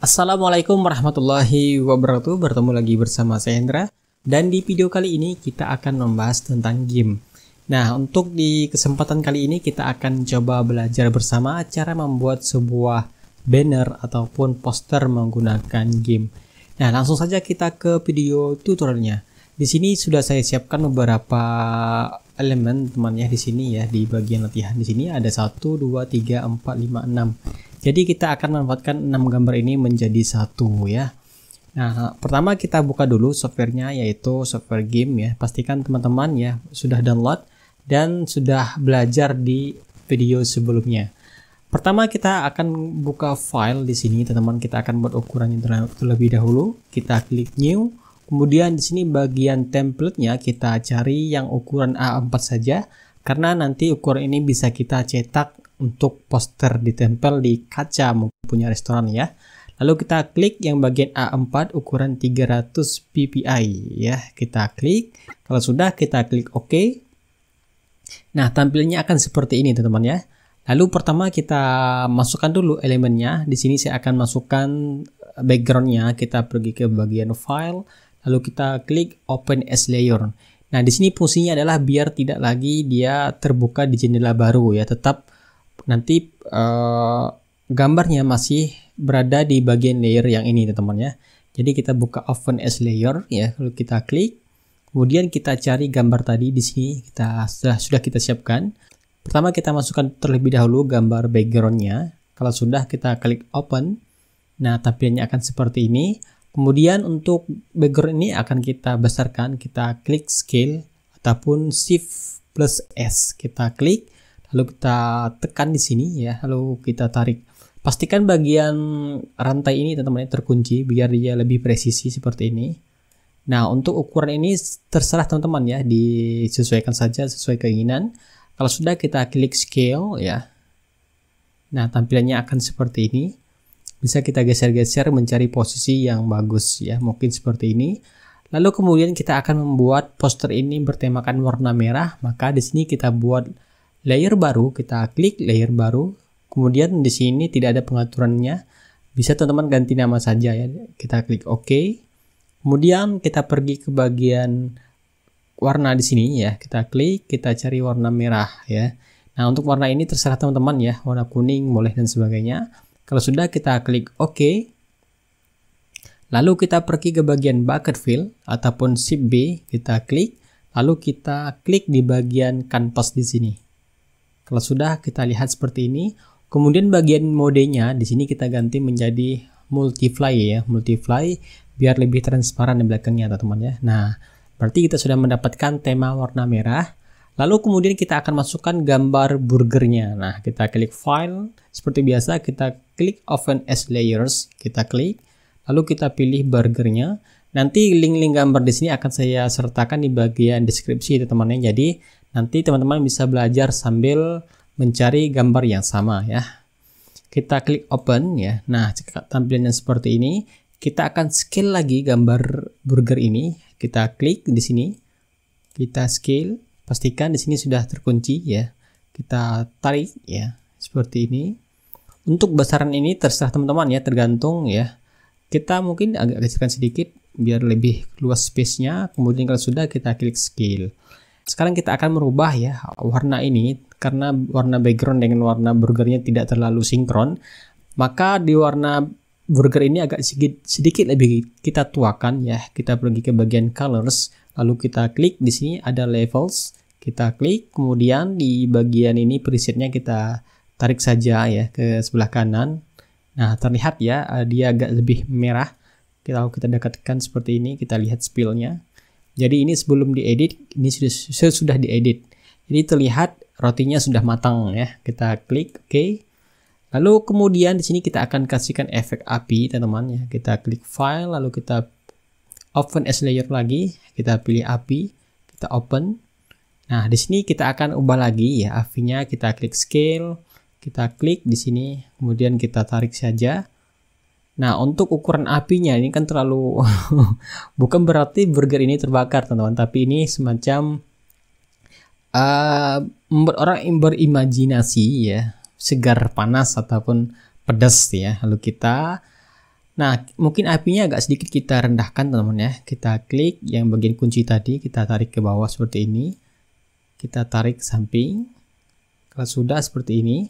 Assalamualaikum warahmatullahi wabarakatuh Bertemu lagi bersama saya Hendra Dan di video kali ini kita akan membahas tentang game Nah untuk di kesempatan kali ini kita akan coba belajar bersama Cara membuat sebuah banner ataupun poster menggunakan game Nah langsung saja kita ke video tutorialnya di sini sudah saya siapkan beberapa elemen temannya di sini ya di bagian latihan di sini ada 1 2 3 4 5 6 jadi kita akan memanfaatkan 6 gambar ini menjadi satu ya. Nah, pertama kita buka dulu softwarenya yaitu software game ya. Pastikan teman-teman ya sudah download dan sudah belajar di video sebelumnya. Pertama kita akan buka file di sini, teman-teman kita akan buat ukuran ukurannya terlebih dahulu. Kita klik new, kemudian di sini bagian template-nya kita cari yang ukuran A4 saja karena nanti ukuran ini bisa kita cetak untuk poster ditempel di kaca mempunyai restoran ya. Lalu kita klik yang bagian A4 ukuran 300 ppi ya. Kita klik. Kalau sudah kita klik OK. Nah, tampilnya akan seperti ini teman-teman ya. Lalu pertama kita masukkan dulu elemennya. Di sini saya akan masukkan eh, backgroundnya. Kita pergi ke bagian file, lalu kita klik open as layer. Nah, di sini fungsinya adalah biar tidak lagi dia terbuka di jendela baru ya, tetap nanti uh, gambarnya masih berada di bagian layer yang ini teman-teman ya. Jadi kita buka open as layer ya, lalu kita klik. Kemudian kita cari gambar tadi di sini kita sudah sudah kita siapkan. Pertama kita masukkan terlebih dahulu gambar backgroundnya. Kalau sudah kita klik open. Nah tampilannya akan seperti ini. Kemudian untuk background ini akan kita besarkan. Kita klik scale ataupun shift plus S. Kita klik lalu kita tekan di sini ya lalu kita tarik pastikan bagian rantai ini teman-teman terkunci biar dia lebih presisi seperti ini nah untuk ukuran ini terserah teman-teman ya disesuaikan saja sesuai keinginan kalau sudah kita klik scale ya nah tampilannya akan seperti ini bisa kita geser-geser mencari posisi yang bagus ya mungkin seperti ini Lalu kemudian kita akan membuat poster ini bertemakan warna merah, maka di sini kita buat layer baru, kita klik layer baru. Kemudian di sini tidak ada pengaturannya. Bisa teman-teman ganti nama saja ya. Kita klik OK. Kemudian kita pergi ke bagian warna di sini ya. Kita klik, kita cari warna merah ya. Nah, untuk warna ini terserah teman-teman ya. Warna kuning boleh dan sebagainya. Kalau sudah kita klik OK. Lalu kita pergi ke bagian bucket fill ataupun sip B, kita klik, lalu kita klik di bagian canvas di sini. Kalau sudah kita lihat seperti ini, kemudian bagian modenya di sini kita ganti menjadi multiply ya, multiply biar lebih transparan di belakangnya teman-teman ya. Nah, berarti kita sudah mendapatkan tema warna merah. Lalu kemudian kita akan masukkan gambar burgernya. Nah, kita klik file. Seperti biasa, kita klik open as layers. Kita klik. Lalu kita pilih burgernya. Nanti link-link gambar di sini akan saya sertakan di bagian deskripsi teman-teman. ya. Jadi, Nanti teman-teman bisa belajar sambil mencari gambar yang sama ya. Kita klik open ya. Nah, tampilannya seperti ini, kita akan scale lagi gambar burger ini. Kita klik di sini. Kita scale, pastikan di sini sudah terkunci ya. Kita tarik ya, seperti ini. Untuk besaran ini terserah teman-teman ya, tergantung ya. Kita mungkin agak kecilkan sedikit biar lebih luas space-nya. Kemudian kalau sudah kita klik scale. Sekarang kita akan merubah ya warna ini karena warna background dengan warna burgernya tidak terlalu sinkron. Maka di warna burger ini agak sedikit, sedikit lebih kita tuakan ya. Kita pergi ke bagian colors, lalu kita klik di sini ada levels. Kita klik, kemudian di bagian ini presetnya kita tarik saja ya ke sebelah kanan. Nah, terlihat ya eh, dia agak lebih merah. Kita kita dekatkan seperti ini, kita lihat spillnya. Jadi ini sebelum diedit, ini sudah sudah diedit. Jadi terlihat rotinya sudah matang ya. Kita klik oke. Okay. Lalu kemudian di sini kita akan kasihkan efek api teman-teman ya. Kita klik file lalu kita open as layer lagi, kita pilih api, kita open. Nah, di sini kita akan ubah lagi ya apinya, kita klik scale, kita klik di sini, kemudian kita tarik saja. Nah, untuk ukuran apinya ini kan terlalu bukan berarti burger ini terbakar, teman-teman, tapi ini semacam uh, membuat orang berimajinasi ya, segar panas ataupun pedas ya. Lalu kita Nah, mungkin apinya agak sedikit kita rendahkan teman-teman ya. Kita klik yang bagian kunci tadi, kita tarik ke bawah seperti ini. Kita tarik ke samping. Kalau sudah seperti ini,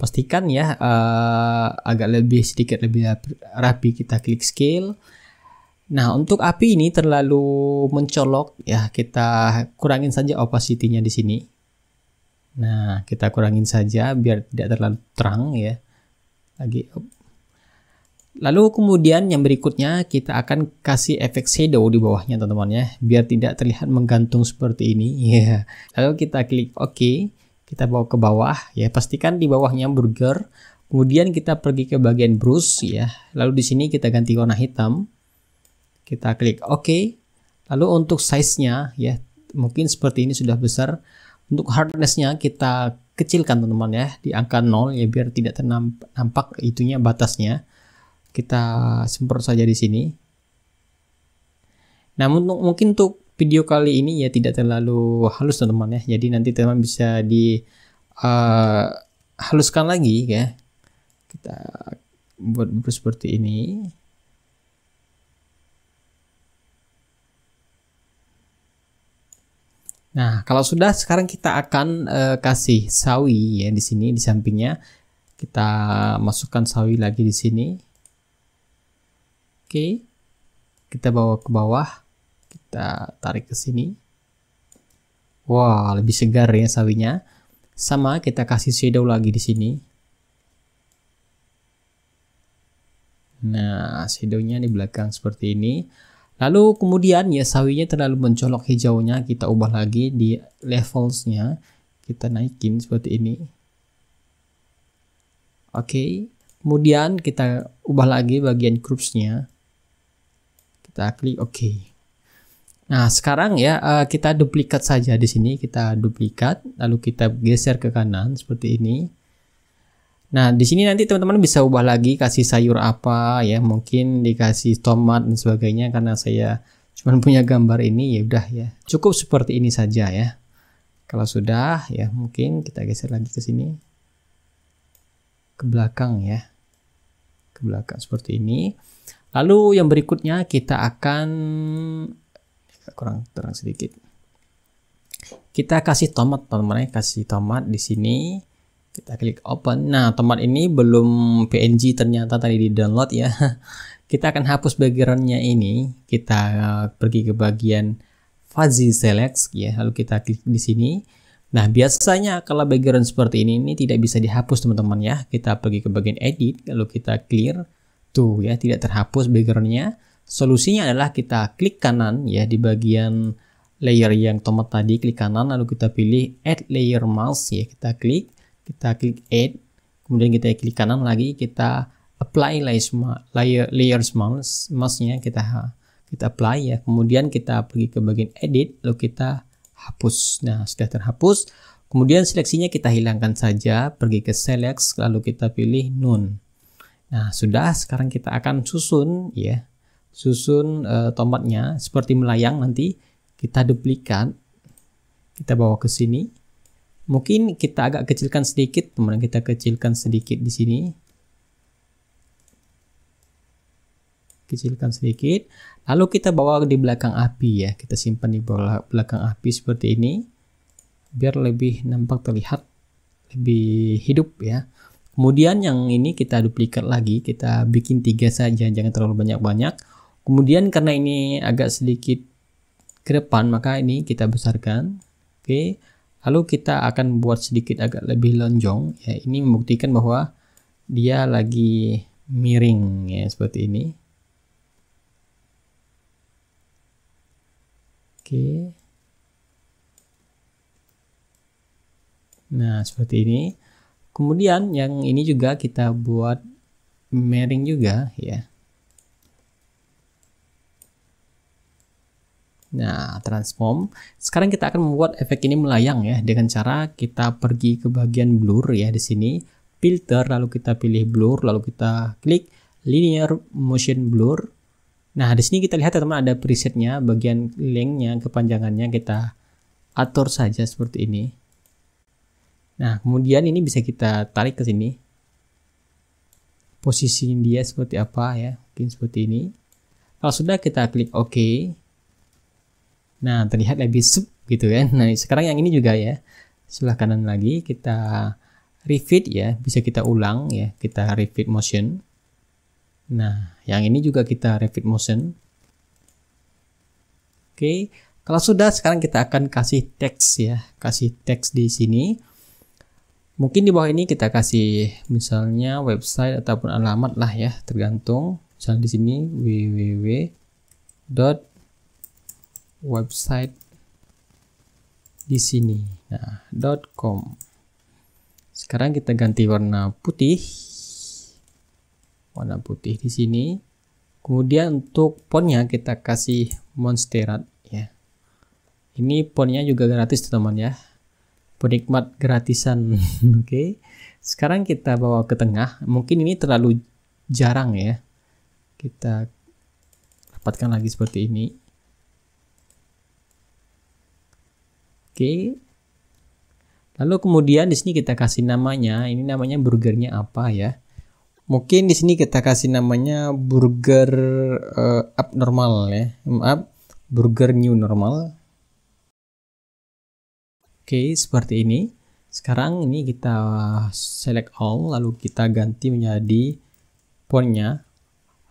pastikan ya uh, agak lebih sedikit lebih rapi kita klik scale nah untuk api ini terlalu mencolok ya kita kurangin saja opacity-nya di sini nah kita kurangin saja biar tidak terlalu terang ya lagi Lalu kemudian yang berikutnya kita akan kasih efek shadow di bawahnya teman-teman ya biar tidak terlihat menggantung seperti ini ya. Lalu kita klik OK kita bawa ke bawah ya pastikan di bawahnya burger kemudian kita pergi ke bagian brush ya lalu di sini kita ganti warna hitam kita klik OK lalu untuk size nya ya mungkin seperti ini sudah besar untuk hardness nya kita kecilkan teman-teman ya di angka 0 ya biar tidak ternampak nampak itunya batasnya kita semprot saja di sini nah mungkin untuk video kali ini ya tidak terlalu halus teman-teman ya. Jadi nanti teman bisa di uh, haluskan lagi ya. Kita buat seperti ini. Nah, kalau sudah sekarang kita akan uh, kasih sawi ya di sini di sampingnya. Kita masukkan sawi lagi di sini. Oke. Okay. Kita bawa ke bawah kita tarik ke sini wah lebih segar ya sawinya sama kita kasih shadow lagi di sini nah shadownya di belakang seperti ini lalu kemudian ya sawinya terlalu mencolok hijaunya kita ubah lagi di levelsnya kita naikin seperti ini oke okay. kemudian kita ubah lagi bagian groupsnya kita klik oke okay. Nah, sekarang ya eh, kita duplikat saja di sini, kita duplikat lalu kita geser ke kanan seperti ini. Nah, di sini nanti teman-teman bisa ubah lagi kasih sayur apa ya, mungkin dikasih tomat dan sebagainya karena saya cuma punya gambar ini ya udah ya. Cukup seperti ini saja ya. Kalau sudah ya mungkin kita geser lagi ke sini. Ke belakang ya. Ke belakang seperti ini. Lalu yang berikutnya kita akan kurang terang sedikit kita kasih tomat teman-teman ya kasih tomat di sini kita klik open nah tomat ini belum png ternyata tadi di download ya kita akan hapus backgroundnya ini kita eh, pergi ke bagian fuzzy select ya lalu kita klik di sini Nah, biasanya kalau background seperti ini ini tidak bisa dihapus teman-teman ya. Kita pergi ke bagian edit, lalu kita clear. Tuh ya, tidak terhapus backgroundnya. Solusinya adalah kita klik kanan ya di bagian layer yang tomat tadi, klik kanan lalu kita pilih add layer mask ya, kita klik, kita klik add, kemudian kita klik kanan lagi, kita apply layer layer mask, masknya kita kita apply ya, kemudian kita pergi ke bagian edit lalu kita hapus. Nah, sudah terhapus. Kemudian seleksinya kita hilangkan saja, pergi ke select lalu kita pilih none. Nah, sudah sekarang kita akan susun ya susun uh, tomatnya seperti melayang nanti kita duplikat kita bawa ke sini mungkin kita agak kecilkan sedikit teman kita kecilkan sedikit di sini kecilkan sedikit lalu kita bawa di belakang api ya kita simpan di belakang api seperti ini biar lebih nampak terlihat lebih hidup ya kemudian yang ini kita duplikat lagi kita bikin tiga saja jangan terlalu banyak-banyak Kemudian karena ini agak sedikit ke depan, maka ini kita besarkan. Oke. Lalu kita akan buat sedikit agak lebih lonjong ya. Ini membuktikan bahwa dia lagi miring ya seperti ini. Oke. Nah, seperti ini. Kemudian yang ini juga kita buat miring juga ya. Nah, transform. Sekarang kita akan membuat efek ini melayang ya dengan cara kita pergi ke bagian blur ya di sini, filter lalu kita pilih blur lalu kita klik linear motion blur. Nah, di sini kita lihat ya, teman teman ada presetnya, bagian linknya, kepanjangannya kita atur saja seperti ini. Nah, kemudian ini bisa kita tarik ke sini. Posisi dia seperti apa ya? Mungkin seperti ini. Kalau sudah kita klik OK. Nah, terlihat lebih sub gitu kan. Nah, sekarang yang ini juga ya. Sebelah kanan lagi kita refit ya, bisa kita ulang ya, kita refit motion. Nah, yang ini juga kita refit motion. Oke, kalau sudah sekarang kita akan kasih teks ya, kasih teks di sini. Mungkin di bawah ini kita kasih misalnya website ataupun alamat lah ya, tergantung. Misalnya di sini www. dot website di sini. Nah, .com. Sekarang kita ganti warna putih. Warna putih di sini. Kemudian untuk fontnya kita kasih Monsterat ya. Ini fontnya juga gratis teman teman ya. Penikmat gratisan. Oke. okay. Sekarang kita bawa ke tengah. Mungkin ini terlalu jarang ya. Kita dapatkan lagi seperti ini. Oke. Lalu kemudian di sini kita kasih namanya. Ini namanya burgernya apa ya? Mungkin di sini kita kasih namanya burger uh, abnormal ya. Maaf, burger new normal. Oke, seperti ini. Sekarang ini kita select all lalu kita ganti menjadi fontnya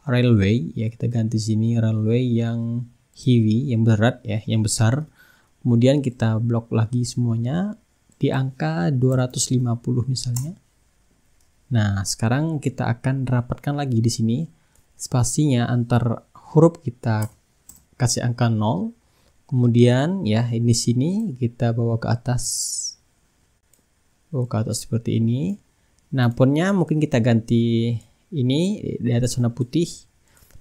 railway ya kita ganti sini railway yang heavy yang berat ya yang besar Kemudian kita blok lagi semuanya di angka 250 misalnya. Nah, sekarang kita akan rapatkan lagi di sini spasinya antar huruf kita kasih angka 0. Kemudian ya ini sini kita bawa ke atas. Bawa oh, ke atas seperti ini. Nah, ponnya mungkin kita ganti ini di atas warna putih.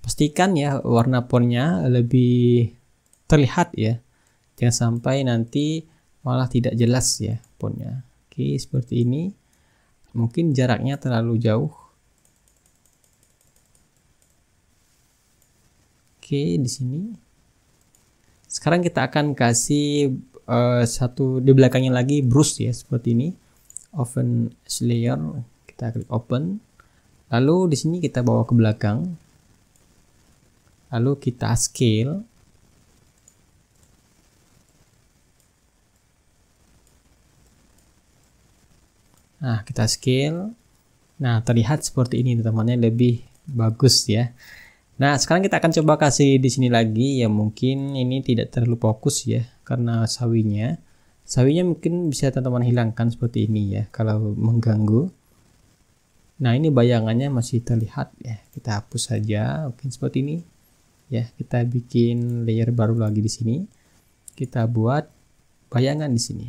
Pastikan ya warna ponnya lebih terlihat ya jangan sampai nanti malah tidak jelas ya fontnya oke seperti ini mungkin jaraknya terlalu jauh oke di sini sekarang kita akan kasih uh, satu di belakangnya lagi brush ya seperti ini open layer kita klik open lalu di sini kita bawa ke belakang lalu kita scale Nah, kita scale. Nah, terlihat seperti ini teman-teman, lebih bagus ya. Nah, sekarang kita akan coba kasih di sini lagi ya mungkin ini tidak terlalu fokus ya karena sawinya. Sawinya mungkin bisa teman-teman hilangkan seperti ini ya kalau mengganggu. Nah, ini bayangannya masih terlihat ya. Kita hapus saja mungkin seperti ini. Ya, kita bikin layer baru lagi di sini. Kita buat bayangan di sini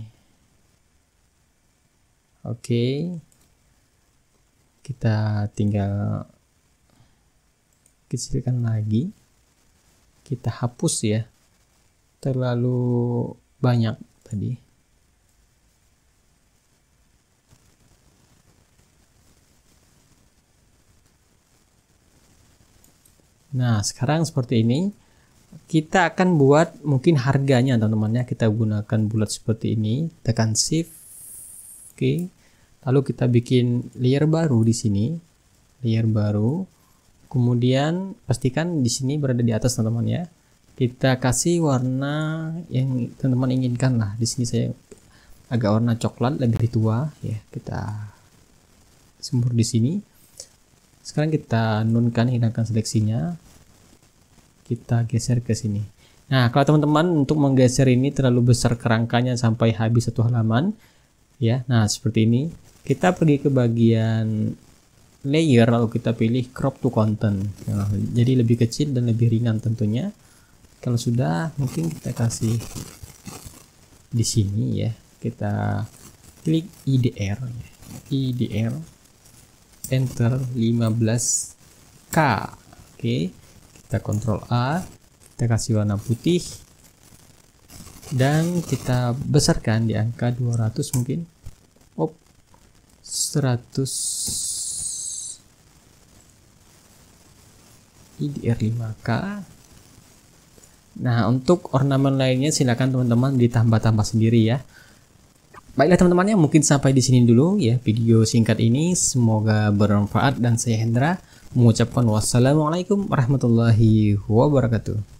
oke kita tinggal kecilkan lagi kita hapus ya terlalu banyak tadi Nah, sekarang seperti ini. Kita akan buat mungkin harganya teman-temannya kita gunakan bulat seperti ini. Tekan shift. Oke. Okay. Lalu kita bikin layer baru di sini, layer baru. Kemudian pastikan di sini berada di atas teman-teman ya. Kita kasih warna yang teman-teman inginkan lah. Di sini saya agak warna coklat lebih tua ya. Kita sembur di sini. Sekarang kita nunkan hilangkan seleksinya. Kita geser ke sini. Nah, kalau teman-teman untuk menggeser ini terlalu besar kerangkanya sampai habis satu halaman, ya. Nah, seperti ini kita pergi ke bagian layer lalu kita pilih crop to content nah, jadi lebih kecil dan lebih ringan tentunya kalau sudah mungkin kita kasih di sini ya kita klik IDR IDR enter 15k oke kita kontrol A kita kasih warna putih dan kita besarkan di angka 200 mungkin 100 IDR 5K Nah untuk ornamen lainnya silakan teman-teman ditambah-tambah sendiri ya Baiklah teman-teman mungkin sampai di sini dulu ya video singkat ini Semoga bermanfaat dan saya Hendra mengucapkan wassalamualaikum warahmatullahi wabarakatuh